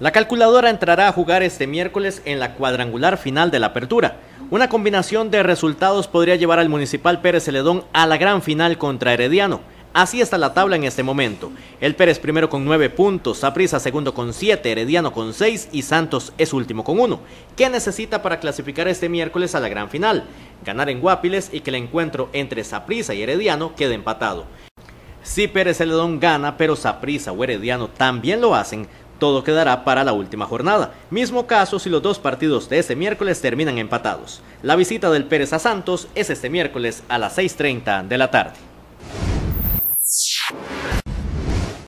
La calculadora entrará a jugar este miércoles en la cuadrangular final de la apertura. Una combinación de resultados podría llevar al Municipal Pérez Celedón a la gran final contra Herediano. Así está la tabla en este momento. El Pérez primero con 9 puntos, Saprisa segundo con 7, Herediano con 6 y Santos es último con 1. ¿Qué necesita para clasificar este miércoles a la gran final? Ganar en Guapiles y que el encuentro entre Saprisa y Herediano quede empatado. Si Pérez Celedón gana, pero Saprisa o Herediano también lo hacen, todo quedará para la última jornada. Mismo caso si los dos partidos de este miércoles terminan empatados. La visita del Pérez a Santos es este miércoles a las 6.30 de la tarde.